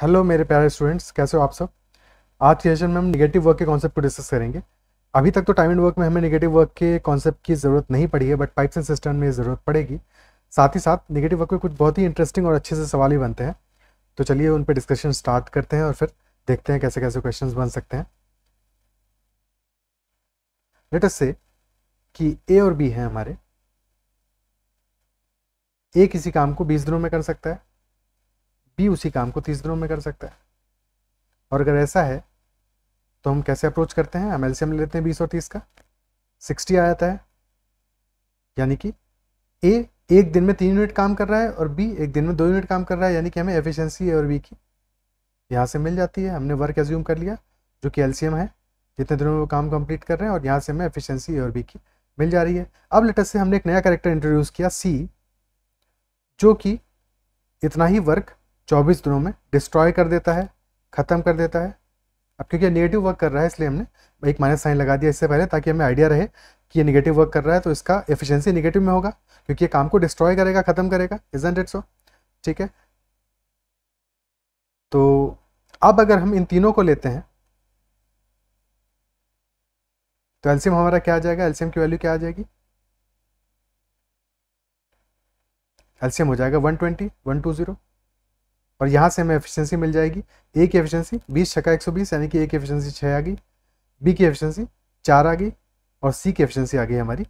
Hello मेरे प्यारे students कैसे हो आप सब आज के सेशन में हम नेगेटिव वर्क के कॉन्सेप्ट को डिस्कस करेंगे अभी तक तो टाइम एंड वर्क में हमें नेगेटिव वर्क के कॉन्सेप्ट की ज़रूरत नहीं पड़ी है बट पाइप्स एंड सिस्टम में ज़रूरत पड़ेगी साथ ही साथ निगेटिव वर्क में कुछ बहुत ही इंटरेस्टिंग और अच्छे से सवाल ही बनते हैं तो चलिए उन पर डिस्कशन स्टार्ट करते हैं और फिर देखते हैं कैसे कैसे क्वेश्चन बन सकते हैं लेटस से कि ए और बी हैं हमारे ए किसी काम को बीस दिनों में कर सकता है बी उसी काम को तीस दिनों में कर सकता है और अगर ऐसा है तो हम कैसे अप्रोच करते हैं एम एल सी लेते हैं बीस और तीस का सिक्सटी आ जाता है यानी कि ए एक दिन में तीन यूनिट काम कर रहा है और बी एक दिन में दो यूनिट काम कर रहा है यानी कि हमें एफिशिएंसी ए और बी की यहाँ से मिल जाती है हमने वर्क एज्यूम कर लिया जो कि एलसीएम है जितने दिनों में वो काम कंप्लीट कर रहे हैं और यहाँ से हमें एफिशिएंसी ए और बी की मिल जा रही है अब लेटेस्ट से हमने एक नया करेक्टर इंट्रोड्यूस किया सी जो कि इतना ही वर्क 24 दिनों में डिस्ट्रॉय कर देता है ख़त्म कर देता है अब क्योंकि नेगेटिव वर्क कर रहा है इसलिए हमने एक माइनस साइन लगा दिया इससे पहले ताकि हमें आइडिया रहे कि ये नेगेटिव वर्क कर रहा है तो इसका एफिशिएंसी नेगेटिव में होगा क्योंकि ये काम को डिस्ट्रॉय करेगा ख़त्म करेगा इजेंट इट सो ठीक है तो अब अगर हम इन तीनों को लेते हैं तो एल्सियम हमारा क्या आ जाएगा एल्सियम की वैल्यू क्या आ जाएगी एल्सियम हो जाएगा टू जीरो और यहाँ से हमें एफिशिएंसी मिल जाएगी ए की एफिशिएंसी बीस छका एक सौ बीस यानी कि ए की एफिशिएंसी छः आ गई बी की एफिशिएंसी चार आ गई और सी की एफिशिएंसी आ गई हमारी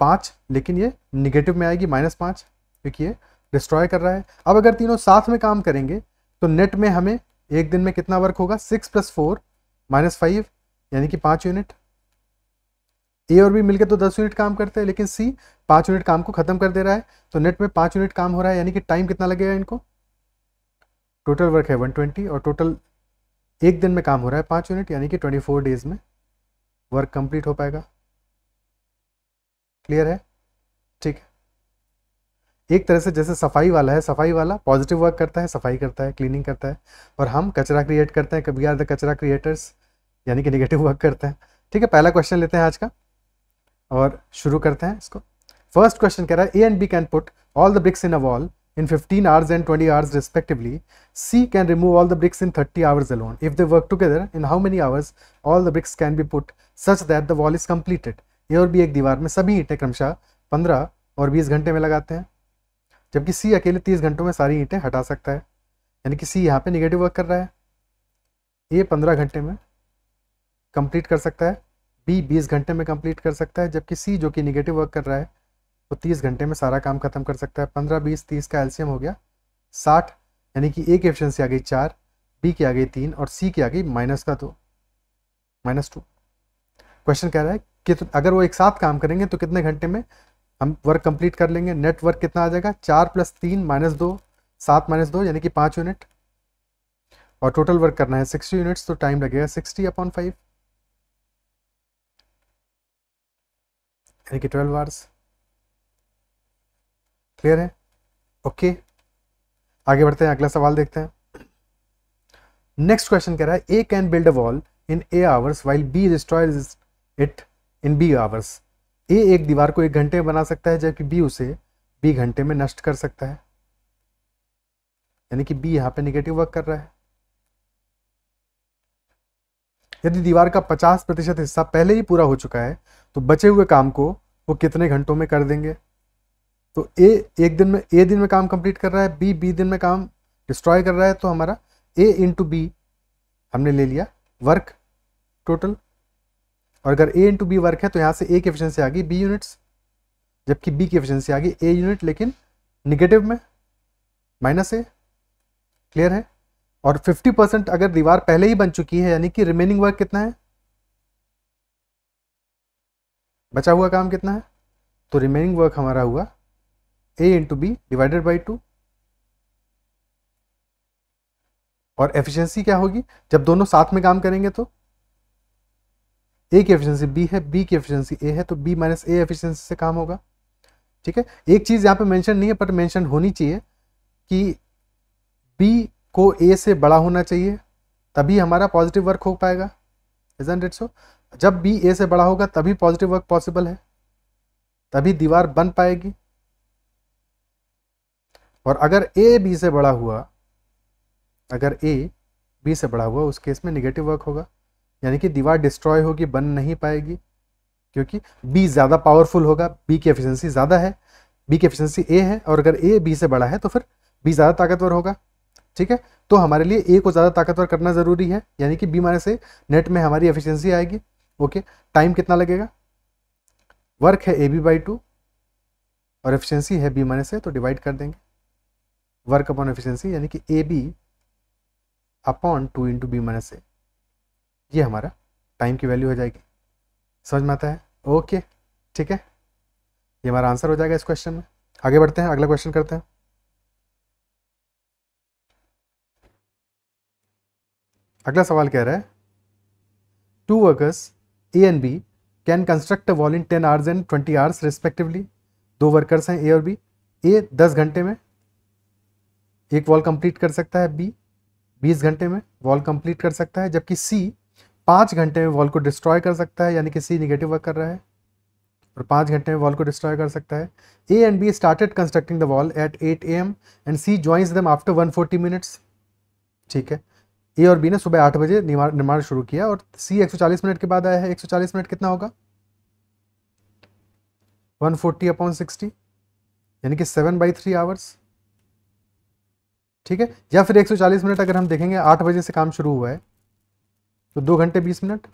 पाँच लेकिन ये निगेटिव में आएगी माइनस पाँच क्योंकि ये डिस्ट्रॉय कर रहा है अब अगर तीनों साथ में काम करेंगे तो नेट में हमें एक दिन में कितना वर्क होगा six plus four minus five यानी कि पाँच यूनिट ए और बी मिलकर तो दस यूनिट काम करते हैं लेकिन सी पाँच यूनिट काम को खत्म कर दे रहा है तो नेट में पांच यूनिट काम हो रहा है यानी कि टाइम कितना लगेगा इनको टोटल वर्क है 120 और टोटल एक दिन में काम हो रहा है पाँच यूनिट यानी कि 24 डेज में वर्क कंप्लीट हो पाएगा क्लियर है ठीक है एक तरह से जैसे सफाई वाला है सफाई वाला पॉजिटिव वर्क करता है सफाई करता है क्लीनिंग करता है और हम कचरा क्रिएट करते हैं कभी आर द कचरा क्रिएटर्स यानी कि निगेटिव वर्क करते हैं ठीक है पहला क्वेश्चन लेते हैं आज का और शुरू करते हैं इसको फर्स्ट क्वेश्चन कह रहा है A and B can put all the bricks in a wall in 15 hours and 20 hours respectively, C can remove all the bricks in 30 hours alone. If they work together, in how many hours all the bricks can be put such that the wall is completed. A और B एक दीवार में सभी ईंटें क्रमशः 15 और 20 घंटे में लगाते हैं जबकि सी अकेले 30 घंटों में सारी ईंटें हटा सकता है यानी कि सी यहाँ पे निगेटिव वर्क कर रहा है ए 15 घंटे में कंप्लीट कर सकता है बी 20 घंटे में कंप्लीट कर सकता है जबकि सी जो कि निगेटिव वर्क कर रहा है तो तीस घंटे में सारा काम खत्म कर सकता है पंद्रह बीस तीस का एल्सियम हो गया साठ यानी कि ए की एफिशिएंसी आ गई चार बी की आ गई तीन और सी की आ गई माइनस का दो माइनस टू क्वेश्चन कह रहा है कि तो अगर वो एक साथ काम करेंगे तो कितने घंटे में हम वर्क कंप्लीट कर लेंगे नेट वर्क कितना आ जाएगा चार प्लस तीन माइनस दो सात माइनस दो यानी कि पाँच यूनिट और टोटल वर्क करना है सिक्सटी यूनिट्स तो टाइम लगेगा सिक्सटी अपॉन फाइव यानी कि ट्वेल्व आवर्स क्लियर है ओके आगे बढ़ते हैं अगला सवाल देखते हैं नेक्स्ट क्वेश्चन कह रहा है A can build a wall in A hours while B destroy it in B hours A एक दीवार को एक घंटे में बना सकता है जबकि बी उसे बी घंटे में नष्ट कर सकता है यानी कि बी यहाँ पे निगेटिव वर्क कर रहा है यदि दीवार का 50 प्रतिशत हिस्सा पहले ही पूरा हो चुका है तो बचे हुए काम को वो कितने घंटों में कर देंगे तो ए एक दिन में ए दिन में काम कंप्लीट कर रहा है बी बी दिन में काम डिस्ट्रॉय कर रहा है तो हमारा ए इंटू बी हमने ले लिया वर्क टोटल और अगर ए इंटू बी वर्क है तो यहाँ से ए की एफिशिएंसी आ गई बी यूनिट्स जबकि बी की एफिशिएंसी आ गई ए यूनिट लेकिन निगेटिव में माइनस ए क्लियर है और 50 परसेंट अगर दीवार पहले ही बन चुकी है यानी कि रिमेनिंग वर्क कितना है बचा हुआ काम कितना है तो रिमेनिंग वर्क हमारा हुआ A into B divided by two और एफिशिएंसी क्या होगी जब दोनों साथ में काम करेंगे तो ए की एफिशिएंसी बी है बी की एफिशिएंसी ए है तो बी माइनस ए एफिशिएंसी से काम होगा ठीक है एक चीज़ यहाँ पे मेंशन नहीं है पर मेंशन होनी चाहिए कि बी को ए से बड़ा होना चाहिए तभी हमारा पॉजिटिव वर्क हो पाएगा सो जब बी ए से बड़ा होगा तभी पॉजिटिव वर्क पॉसिबल है तभी दीवार बन पाएगी और अगर ए बी से बड़ा हुआ अगर ए बी से बड़ा हुआ उस केस में निगेटिव वर्क होगा यानी कि दीवार डिस्ट्रॉय होगी बन नहीं पाएगी क्योंकि बी ज़्यादा पावरफुल होगा बी की एफिशिएंसी ज़्यादा है बी की एफिशिएंसी ए है और अगर ए बी से बड़ा है तो फिर बी ज़्यादा ताकतवर होगा ठीक है तो हमारे लिए ए को ज़्यादा ताकतवर करना ज़रूरी है यानी कि बी माने से नेट में हमारी एफिशिएंसी आएगी ओके टाइम कितना लगेगा वर्क है ए बी बाई टू और एफिशिएंसी है बी माने से तो डिवाइड कर देंगे वर्क अपॉन एफिशिएंसी यानी कि A B upon two into B minus A ये हमारा टाइम की वैल्यू हो जाएगी समझ में आता है ओके ठीक है ये हमारा आंसर हो जाएगा इस क्वेश्चन में आगे बढ़ते हैं अगला क्वेश्चन करते हैं अगला सवाल कह रहा है two workers A and B can construct a wall in ten hours and twenty hours respectively दो वर्कर्स हैं ए और बी ए दस घंटे में एक वॉल कंप्लीट कर सकता है बी बीस घंटे में वॉल कंप्लीट कर सकता है जबकि सी पाँच घंटे में वॉल को डिस्ट्रॉय कर सकता है यानी कि सी निगेटिव वर्क कर रहा है और पाँच घंटे में वॉल को डिस्ट्रॉय कर सकता है A and B started constructing the wall at eight A M and C joins them after one forty minutes ठीक है ए और बी ने सुबह आठ बजे निर्माण शुरू किया और सी चालीस मिनट के बाद आया है चालीस मिनट कितना होगा 140 फोर्टी अपॉन सिक्सटी यानी कि सेवन बाई थ्री आवर्स ठीक है या फिर 140 मिनट अगर हम देखेंगे आठ बजे से काम शुरू हुआ है तो दो घंटे बीस मिनट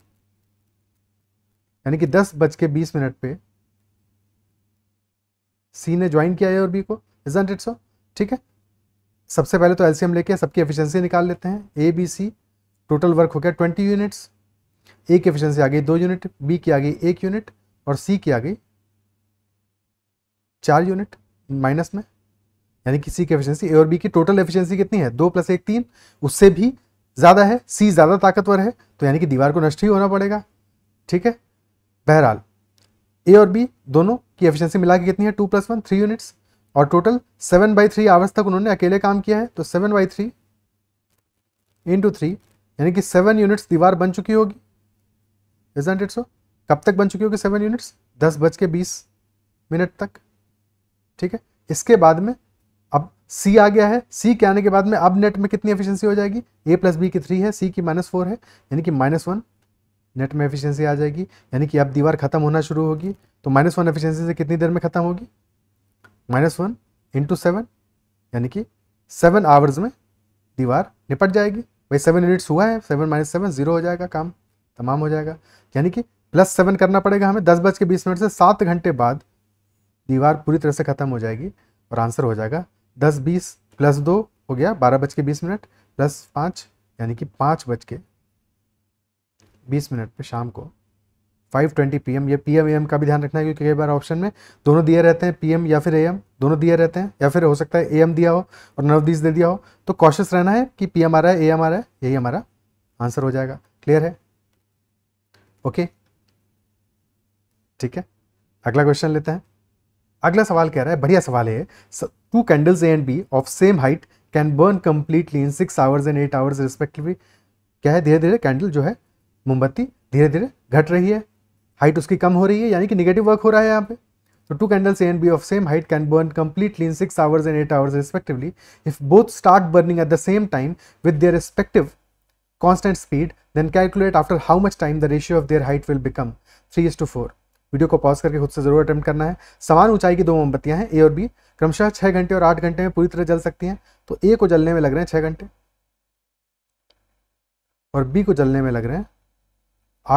यानी कि दस बज के बीस मिनट पे सी ने ज्वाइन किया है और बी को इजेंट इट सो ठीक है सबसे पहले तो एलसीएम लेके सबकी एफिशिएंसी निकाल लेते हैं A B C total work हो गया ट्वेंटी यूनिट्स ए की एफिशिएंसी आ गई दो यूनिट बी की आ गई एक यूनिट और सी की आ गई चार यूनिट माइनस में यानी कि सी की एफिशिएंसी ए और बी की टोटल एफिशिएंसी कितनी है दो प्लस एक तीन उससे भी ज़्यादा है सी ज़्यादा ताकतवर है तो यानी कि दीवार को नष्ट ही होना पड़ेगा ठीक है बहरहाल ए और बी दोनों की एफिशिएंसी मिला के कितनी है two plus one three units और total seven by three hours तक उन्होंने अकेले काम किया है तो seven by three into three यानी कि सेवन यूनिट्स दीवार बन चुकी होगी सो कब तक बन चुकी होगी सेवन यूनिट्स दस बज के बीस मिनट तक ठीक है इसके बाद में सी आ गया है सी के आने के बाद में अब नेट में कितनी एफिशिएंसी हो जाएगी ए प्लस बी की थ्री है सी की माइनस फोर है यानी कि माइनस वन नेट में एफिशिएंसी आ जाएगी यानी कि अब दीवार खत्म होना शुरू होगी तो माइनस वन एफिशियंसी से कितनी देर में खत्म होगी माइनस वन इंटू सेवन यानी कि सेवन आवर्स में दीवार निपट जाएगी भाई सेवन यूनिट्स हुआ है सेवन माइनस सेवन जीरो हो जाएगा काम तमाम हो जाएगा यानी कि प्लस सेवन करना पड़ेगा हमें दस बज के बीस मिनट से सात घंटे बाद दीवार पूरी तरह से ख़त्म हो जाएगी और आंसर हो जाएगा दस बीस प्लस दो हो गया बारह बज के बीस मिनट प्लस पाँच यानी कि पाँच बज के बीस मिनट पे शाम को five twenty P M P M का भी ध्यान रखना है क्योंकि कई बार ऑप्शन में दोनों दिए रहते हैं पी या फिर ए एम दोनों दिए रहते हैं या फिर हो सकता है ए एम दिया हो और नवदीस दे दिया हो तो कॉशियस रहना है कि पी आ रहा है ए एम आ रहा है यही हमारा आंसर हो जाएगा क्लियर है ओके ठीक है अगला क्वेश्चन लेते हैं अगला सवाल कह रहा है बढ़िया सवाल है two candles A and B of same height can burn completely in six hours and eight hours respectively क्या है धीरे धीरे कैंडल जो है मोमबत्ती धीरे धीरे घट रही है हाइट उसकी कम हो रही है यानी कि निगेटिव वर्क हो रहा है यहाँ पे तो two candles A and B of same height can burn completely in six hours and eight hours respectively if both start burning at the same time with their respective constant speed then calculate after how much time the ratio of their height will become three is to four video को pause करके खुद से जरूर attempt करना है समान ऊंचाई की दो मोमबत्तियां हैं ए और बी क्रमशः छह घंटे और आठ घंटे में पूरी तरह जल सकती हैं तो ए को जलने में लग रहे हैं छह घंटे और बी को जलने में लग रहे हैं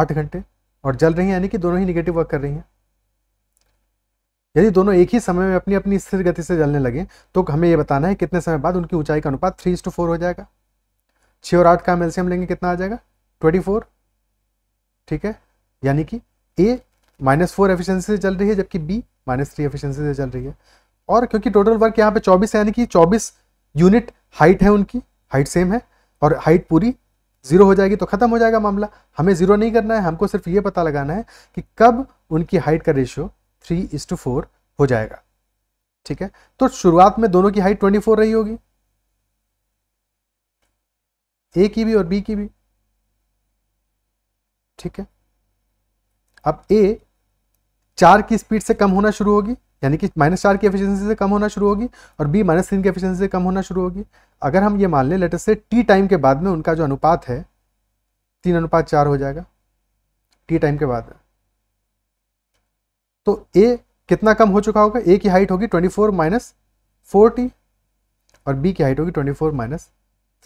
आठ घंटे और जल रही हैं यानी कि दोनों ही निगेटिव वर्क कर रही हैं यदि दोनों एक ही समय में अपनी अपनी स्थिर गति से जलने लगे तो हमें यह बताना है कितने समय बाद उनकी ऊंचाई का अनुपात थ्री टू फोर हो जाएगा छः और आठ का हम लेंगे कितना आ जाएगा ट्वेंटी फोर ठीक है यानी कि ए माइनस फोर एफिशियंसी से चल रही है जबकि बी माइनस थ्री एफिशियंसी से चल रही है और क्योंकि टोटल वर्क यहाँ पे चौबीस है यानी कि चौबीस यूनिट हाइट है उनकी हाइट सेम है और हाइट पूरी जीरो हो जाएगी तो खत्म हो जाएगा मामला हमें जीरो नहीं करना है हमको सिर्फ ये पता लगाना है कि कब उनकी हाइट का ratio three is to four हो जाएगा ठीक है तो शुरुआत में दोनों की हाइट ट्वेंटी फोर रही होगी ए की भी और बी की भी ठीक है अब ए चार की स्पीड से कम होना शुरू होगी यानी कि माइनस चार की एफिशिएंसी से कम होना शुरू होगी और बी माइनस तीन की एफिशिएंसी से कम होना शुरू होगी अगर हम ये मान लें लेटेस्ट से टी टाइम के बाद में उनका जो अनुपात है तीन अनुपात चार हो जाएगा टी टाइम के बाद तो ए कितना कम हो चुका होगा ए की हाइट होगी twenty four minus four T और बी की हाइट होगी twenty four minus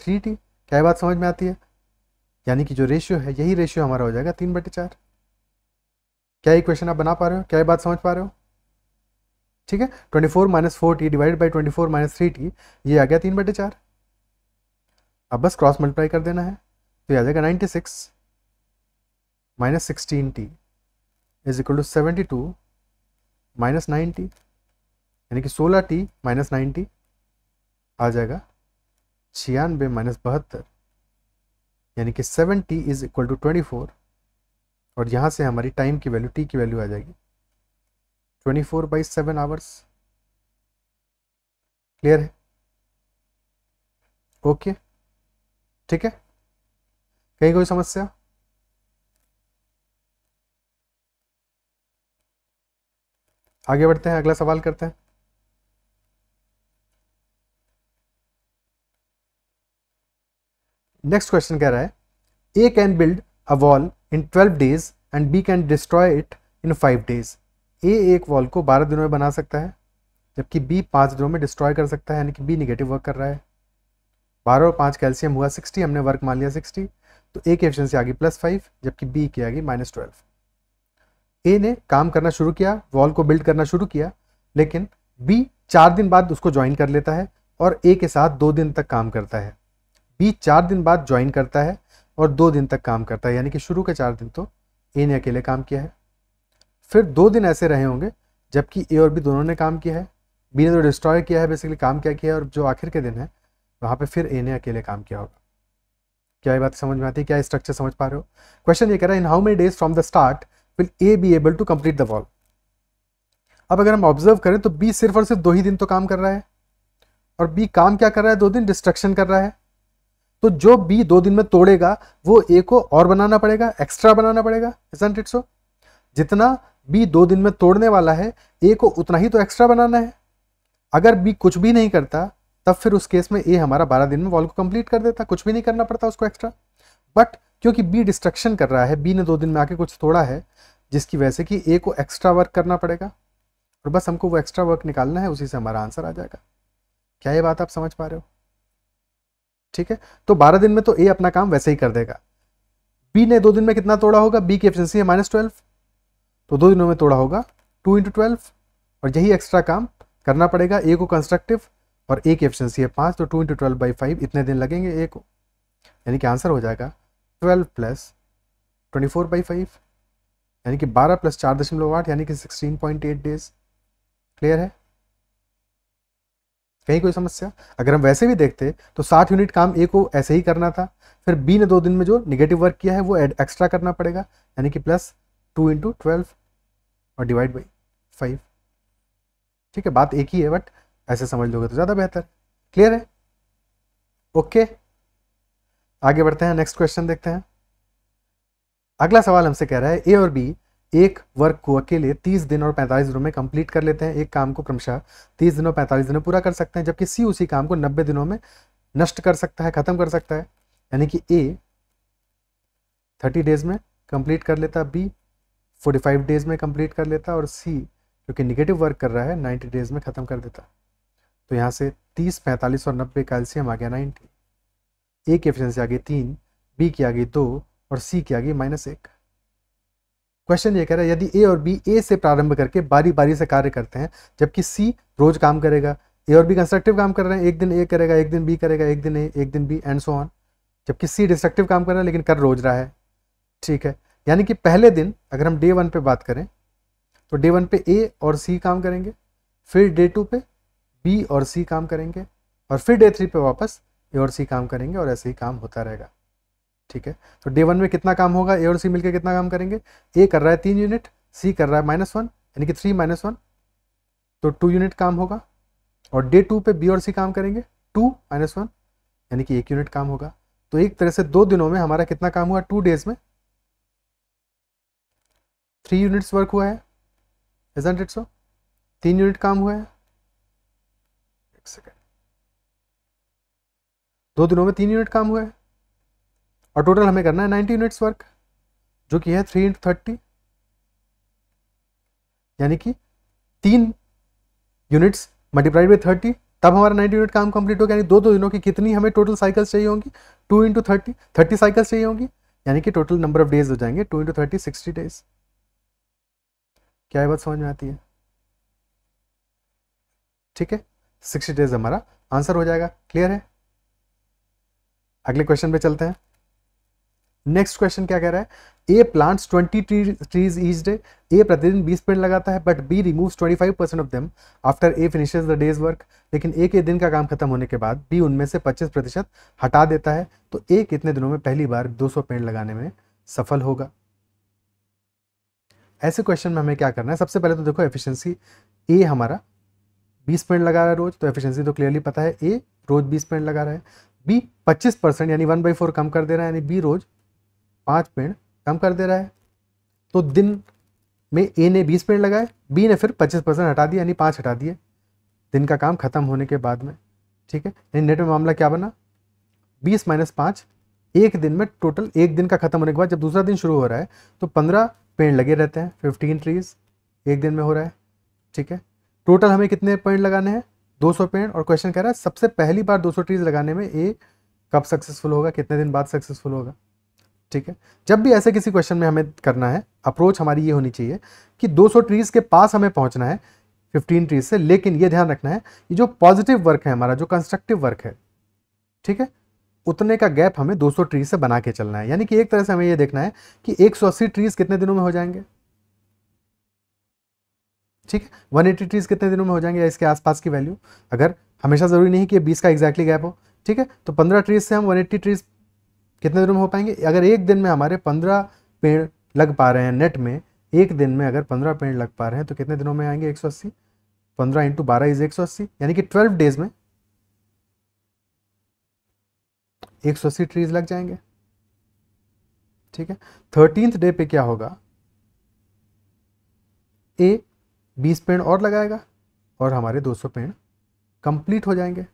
three T क्या बात समझ में आती है यानी कि जो रेशियो है यही रेशियो हमारा हो जाएगा तीन बटे चार क्या ये क्वेश्चन आप बना पा रहे हो क्या ये बात समझ पा रहे हो ठीक है twenty four minus four T divide by twenty four minus three T ये आ गया तीन बटे चार अब बस क्रॉस मल्टीप्लाई कर देना है तो ये आ जाएगा ninety six minus sixteen T is equal to seventy two minus nine T यानी कि सोलह टी माइनस नाइन टी आ जाएगा छियानबे माइनस बहत्तर यानी कि seven T is equal to twenty four और यहाँ से हमारी टाइम की वैल्यू टी की वैल्यू आ जाएगी twenty four by seven hours clear है ओके ठीक है कहीं कोई समस्या आगे बढ़ते हैं अगला सवाल करते हैं नेक्स्ट क्वेश्चन कह रहा है A can build a wall in twelve days and B can destroy it in five days A एक वॉल को बारह दिनों में बना सकता है जबकि बी पाँच दिनों में डिस्ट्रॉय कर सकता है यानी कि बी निगेटिव वर्क कर रहा है बारह और पाँच कैल्शियम हुआ सिक्सटी हमने वर्क मान लिया सिक्सटी तो ए की से आ गई प्लस फाइव जबकि बी की आ गई माइनस ट्वेल्व ए ने काम करना शुरू किया वॉल को बिल्ड करना शुरू किया लेकिन बी चार दिन बाद उसको ज्वाइन कर लेता है और ए के साथ दो दिन तक काम करता है बी चार दिन बाद ज्वाइन करता है और दो दिन तक काम करता है यानी कि शुरू के चार दिन तो ए ने अकेले काम किया है फिर दो दिन ऐसे रहे होंगे जबकि ए और बी दोनों ने काम किया है बी ने तो डिस्ट्रॉय किया है बेसिकली काम क्या किया है और जो आखिर के दिन है वहाँ पे फिर ए ने अकेले काम किया होगा क्या ये बात समझ में आती है क्या स्ट्रक्चर समझ पा रहे हो क्वेश्चन ये कह रहा है in how many days from the start will A be able to complete the wall अब अगर हम ऑब्जर्व करें तो बी सिर्फ और सिर्फ दो ही दिन तो काम कर रहा है और बी काम क्या कर रहा है दो दिन डिस्ट्रक्शन कर रहा है तो जो बी दो दिन में तोड़ेगा वो ए को और बनाना पड़ेगा एक्स्ट्रा बनाना पड़ेगा इट सो जितना बी दो दिन में तोड़ने वाला है ए को उतना ही तो एक्स्ट्रा बनाना है अगर बी कुछ भी नहीं करता तब फिर उस केस में ए हमारा बारह दिन में वॉल को कंप्लीट कर देता कुछ भी नहीं करना पड़ता उसको एक्स्ट्रा बट क्योंकि बी डिस्ट्रक्शन कर रहा है बी ने दो दिन में आके कुछ तोड़ा है जिसकी वजह से कि ए को एक्स्ट्रा वर्क करना पड़ेगा और बस हमको वो एक्स्ट्रा वर्क निकालना है उसी से हमारा आंसर आ जाएगा क्या ये बात आप समझ पा रहे हो ठीक है तो बारह दिन में तो ए अपना काम वैसे ही कर देगा बी ने दो दिन में कितना तोड़ा होगा बी की एफिशिएंसी है माइनस ट्वेल्व तो दो दिनों में तोड़ा होगा टू इंटू ट्वेल्व और यही एक्स्ट्रा काम करना पड़ेगा ए को कंस्ट्रक्टिव और ए की एफिशिएंसी है पाँच तो two into twelve by five इतने दिन लगेंगे ए को यानी कि आंसर हो जाएगा twelve plus twenty four by five यानी कि बारह प्लस चार दशमलव आठ यानी कि sixteen point eight days clear है कहीं कोई समस्या अगर हम वैसे भी देखते तो सात यूनिट काम ए को ऐसे ही करना था फिर बी ने दो दिन में जो निगेटिव वर्क किया है वो एड एक्स्ट्रा करना पड़ेगा यानी कि प्लस टू इंटू ट्वेल्व और डिवाइड बाई फाइव ठीक है बात एक ही है बट ऐसे समझ लोगे तो ज़्यादा बेहतर क्लियर है ओके आगे बढ़ते हैं नेक्स्ट क्वेश्चन देखते हैं अगला सवाल हमसे कह रहा है ए और बी एक वर्क को अकेले 30 दिन और 45 दिनों में कंप्लीट कर लेते हैं एक काम को क्रमशः 30 दिनों 45 दिनों पूरा कर सकते हैं जबकि सी उसी काम को 90 दिनों में नष्ट कर सकता है ख़त्म कर सकता है यानी कि ए 30 डेज में कंप्लीट कर लेता बी 45 डेज में कंप्लीट कर लेता और सी क्योंकि निगेटिव वर्क कर रहा है नाइन्टी डेज में ख़त्म कर देता तो यहाँ से तीस पैंतालीस और नब्बे कैल्सियम आ गया नाइन्टी ए की एफिशिएंसी आ गई तीन बी की आ गई दो और सी की आ गई माइनस एक क्वेश्चन ये कह रहा है यदि ए और बी ए से प्रारंभ करके बारी बारी से कार्य करते हैं जबकि सी रोज काम करेगा ए और बी कंस्ट्रक्टिव काम कर रहे हैं एक दिन ए करेगा एक दिन बी करेगा एक दिन ए एक दिन बी एंड सो ऑन जबकि सी डिस्ट्रक्टिव काम कर रहा है लेकिन कर रोज रहा है ठीक है यानी कि पहले दिन अगर हम डे वन पे बात करें तो डे वन पे ए और सी काम करेंगे फिर डे टू पे बी और सी काम करेंगे और फिर डे थ्री पे वापस ए और सी काम करेंगे और ऐसे ही काम होता रहेगा ठीक है तो डे वन में कितना काम होगा ए और सी मिलकर कितना काम करेंगे ए कर रहा है तीन यूनिट सी कर रहा है माइनस वन यानी कि थ्री माइनस वन तो टू यूनिट काम होगा और डे टू पे बी और सी काम करेंगे टू माइनस वन यानी कि एक यूनिट काम होगा तो एक तरह से दो दिनों में हमारा कितना काम हुआ टू डेज में थ्री यूनिट्स वर्क हुआ है इट सो तीन यूनिट काम हुआ है एक सेकेंड दो दिनों में तीन यूनिट काम हुआ है और टोटल हमें करना है नाइन्टी यूनिट्स वर्क जो कि है थ्री इंटू थर्टी यानी कि तीन यूनिट्स मल्टीप्लाइड बाई थर्टी तब हमारा नाइन्टी यूनिट काम कंप्लीट होगा यानी दो दो दिनों की कितनी हमें टोटल साइकिल्स चाहिए होंगी two into thirty thirty cycles चाहिए होंगी यानी कि टोटल नंबर ऑफ डेज हो जाएंगे two into thirty sixty days क्या बात समझ में आती है ठीक है सिक्सटी डेज हमारा आंसर हो जाएगा क्लियर है अगले क्वेश्चन पे चलते हैं नेक्स्ट क्वेश्चन क्या कह रहा है A plants 20 trees each day A प्रतिदिन 20 पेड़ लगाता है but B removes 25 percent of them after A finishes the days work लेकिन ए के दिन का काम खत्म होने के बाद बी उनमें से 25 प्रतिशत हटा देता है तो ए कितने दिनों में पहली बार 200 पेड़ लगाने में सफल होगा ऐसे क्वेश्चन में हमें क्या करना है सबसे पहले तो देखो एफिशियंसी ए हमारा बीस पेड़ लगा रहा है रोज तो एफिशियंसी तो क्लियरली पता है ए रोज बीस पेड़ लगा रहा है बी पच्चीस परसेंट यानी वन बाई फोर कम कर दे रहा है यानी बी रोज पाँच पेड़ कम कर दे रहा है तो दिन में ए ने बीस पेड़ लगाए बी ने फिर पच्चीस परसेंट हटा दिया यानी पाँच हटा दिए दिन का काम खत्म होने के बाद में ठीक है यानी नेट में मामला क्या बना बीस माइनस पाँच एक दिन में टोटल एक दिन का खत्म होने के बाद जब दूसरा दिन शुरू हो रहा है तो पंद्रह पेड़ लगे रहते हैं फिफ्टीन ट्रीज एक दिन में हो रहा है ठीक है टोटल हमें कितने पेड़ लगाने हैं 200 पेड़ और क्वेश्चन कह रहा है सबसे पहली बार 200 ट्रीज लगाने में ए कब सक्सेसफुल होगा कितने दिन बाद सक्सेसफुल होगा ठीक है जब भी ऐसे किसी क्वेश्चन में हमें करना है अप्रोच हमारी ये होनी चाहिए कि 200 ट्रीज़ के पास हमें पहुंचना है 15 ट्रीज़ से लेकिन ये ध्यान रखना है कि जो पॉजिटिव वर्क है हमारा जो कंस्ट्रक्टिव वर्क है ठीक है उतने का गैप हमें 200 ट्रीज से बना के चलना है यानी कि एक तरह से हमें यह देखना है कि एक ट्रीज कितने दिनों में हो जाएंगे ठीक है वन ट्रीज कितने दिनों में हो जाएंगे या इसके आसपास की वैल्यू अगर हमेशा ज़रूरी नहीं कि बीस का एग्जैक्टली गैप हो ठीक है तो पंद्रह ट्रीज से हम वन एट्टी ट्रीज कितने दिनों में हो पाएंगे अगर एक दिन में हमारे पंद्रह पेड़ लग पा रहे हैं नेट में एक दिन में अगर पंद्रह पेड़ लग पा रहे हैं तो कितने दिनों में आएंगे एक सौ अस्सी पंद्रह इंटू बारह इज एक सौ अस्सी यानी कि ट्वेल्व डेज में एक सौ अस्सी ट्रीज लग जाएंगे ठीक है थर्टींथ डे पे क्या होगा ए बीस पेड़ और लगाएगा और हमारे दो सौ पेड़ कंप्लीट हो जाएंगे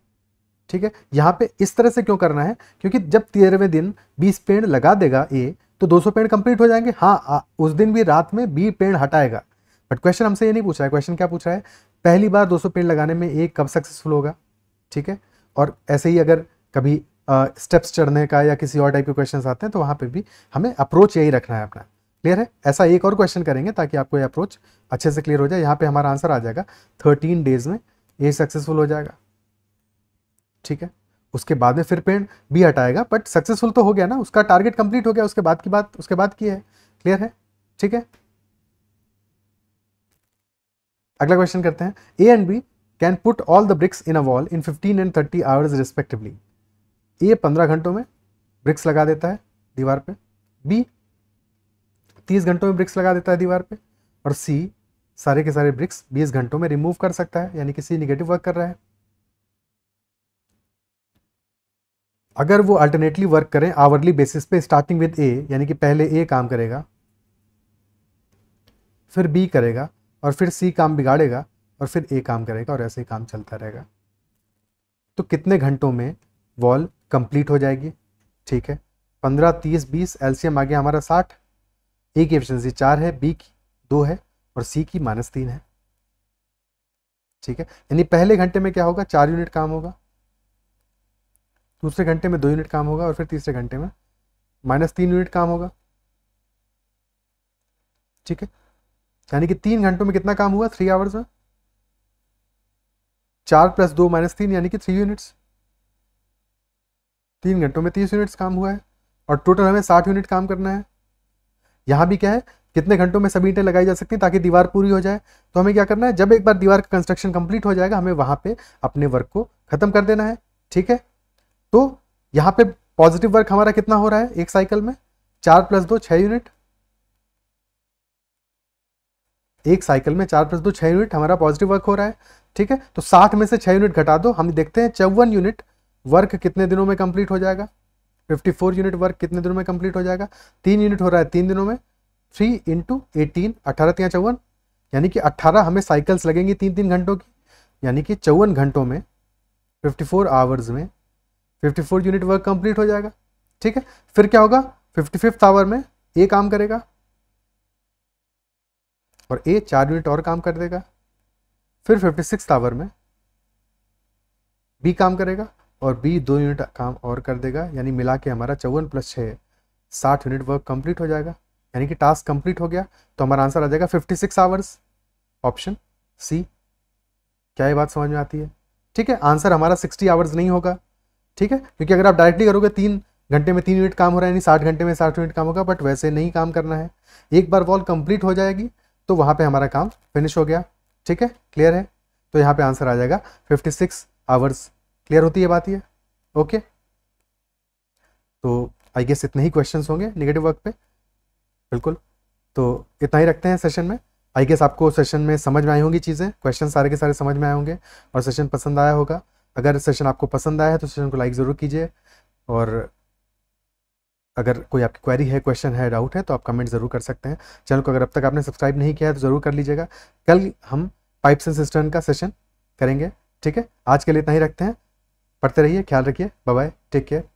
ठीक है यहाँ पे इस तरह से क्यों करना है क्योंकि जब तेरहवें दिन बीस पेड़ लगा देगा ए तो दो पेड़ कंप्लीट हो जाएंगे हाँ आ, उस दिन भी रात में बी पेड़ हटाएगा बट क्वेश्चन हमसे ये नहीं पूछ रहा है क्वेश्चन क्या पूछ रहा है पहली बार दो पेड़ लगाने में ए कब सक्सेसफुल होगा ठीक है और ऐसे ही अगर कभी स्टेप्स uh, चढ़ने का या किसी और टाइप के क्वेश्चन आते हैं तो वहाँ पर भी हमें अप्रोच यही रखना है अपना क्लियर है ऐसा एक और क्वेश्चन करेंगे ताकि आपको ये अप्रोच अच्छे से क्लियर हो जाए यहाँ पे हमारा आंसर आ जाएगा थर्टीन डेज में ए सक्सेसफुल हो जाएगा ठीक है उसके बाद में फिर पेड़ भी हटाएगा बट सक्सेसफुल तो हो गया ना उसका टारगेट कंप्लीट हो गया उसके बाद की बात उसके बाद की है क्लियर है ठीक है अगला क्वेश्चन करते हैं A and B can put all the bricks in a wall in 15 and 30 hours respectively A 15 घंटों में ब्रिक्स लगा देता है दीवार पे बी 30 घंटों में ब्रिक्स लगा देता है दीवार पे और सी सारे के सारे ब्रिक्स 20 घंटों में रिमूव कर सकता है यानी कि सी निगेटिव वर्क कर रहा है अगर वो अल्टरनेटली वर्क करें आवरली बेसिस पे स्टार्टिंग विद ए यानी कि पहले ए काम करेगा फिर बी करेगा और फिर सी काम बिगाड़ेगा और फिर ए काम करेगा और ऐसे ही काम चलता रहेगा तो कितने घंटों में वॉल कंप्लीट हो जाएगी ठीक है पंद्रह तीस बीस एलसीएम आ गया हमारा साठ ए की एफिशिएंसी चार है बी की दो है और सी की माइनस तीन है ठीक है यानी पहले घंटे में क्या होगा चार यूनिट काम होगा दूसरे घंटे में दो यूनिट काम होगा और फिर तीसरे घंटे में माइनस तीन यूनिट काम होगा ठीक है यानी कि तीन घंटों में कितना काम हुआ थ्री आवर्स में चार प्लस दो माइनस तीन यानी कि थ्री यूनिट्स तीन घंटों में तीस यूनिट्स काम हुआ है और टोटल हमें साठ यूनिट काम करना है यहां भी क्या है कितने घंटों में सभी ईंटें लगाई जा सकती हैं ताकि दीवार पूरी हो जाए तो हमें क्या करना है जब एक बार दीवार का कंस्ट्रक्शन कंप्लीट हो जाएगा हमें वहां पे अपने वर्क को ख़त्म कर देना है ठीक है तो यहां पे पॉजिटिव वर्क हमारा कितना हो रहा है एक साइकिल में चार प्लस दो छह यूनिट एक साइकिल में चार प्लस दो छह यूनिट हमारा पॉजिटिव वर्क हो रहा है ठीक है तो साठ में से छह यूनिट घटा दो हम देखते हैं चौवन यूनिट वर्क कितने दिनों में कंप्लीट हो जाएगा 54 यूनिट वर्क कितने दिनों में कंप्लीट हो जाएगा तीन यूनिट हो रहा है तीन दिनों में थ्री इंटू एटीन अठारह या चौवन यानी कि अट्ठारह हमें साइकिल्स लगेंगी तीन तीन घंटों की यानी कि चौवन घंटों में 54 आवर्स में 54 यूनिट वर्क कंप्लीट हो जाएगा ठीक है फिर क्या होगा फिफ्टी फिफ्थ आवर में ए काम करेगा और ए चार यूनिट और काम कर देगा फिर फिफ्टी सिक्स आवर में बी काम करेगा और बी दो यूनिट काम और कर देगा यानी मिला के हमारा चौवन प्लस छः साठ यूनिट वर्क कंप्लीट हो जाएगा यानी कि टास्क कंप्लीट हो गया तो हमारा आंसर आ जाएगा fifty six hours option C क्या ये बात समझ में आती है ठीक है आंसर हमारा सिक्सटी आवर्स नहीं होगा ठीक है क्योंकि अगर आप डायरेक्टली करोगे तीन घंटे में तीन यूनिट काम हो रहा है यानी साठ घंटे में साठ यूनिट काम होगा बट वैसे नहीं काम करना है एक बार वॉल कंप्लीट हो जाएगी तो वहाँ पे हमारा काम फिनिश हो गया ठीक है क्लियर है तो यहाँ पे आंसर आ जाएगा 56 आवर्स क्लियर होती है बात ये ओके तो आई गेस इतने ही क्वेश्चन होंगे निगेटिव वर्क पे बिल्कुल तो इतना ही रखते हैं सेशन में आई गेस आपको सेशन में समझ में आई होंगी चीज़ें क्वेश्चन सारे के सारे समझ में आए होंगे और सेशन पसंद आया होगा अगर सेशन आपको पसंद आया है तो सेशन को लाइक ज़रूर कीजिए और अगर कोई आपकी क्वेरी है क्वेश्चन है डाउट है तो आप कमेंट ज़रूर कर सकते हैं चैनल को अगर अब तक आपने सब्सक्राइब नहीं किया है तो ज़रूर कर लीजिएगा कल हम पाइप्स एंड सिस्टर्न का सेशन करेंगे ठीक है आज के लिए इतना ही रखते हैं पढ़ते रहिए ख्याल रखिए बाय टेक केयर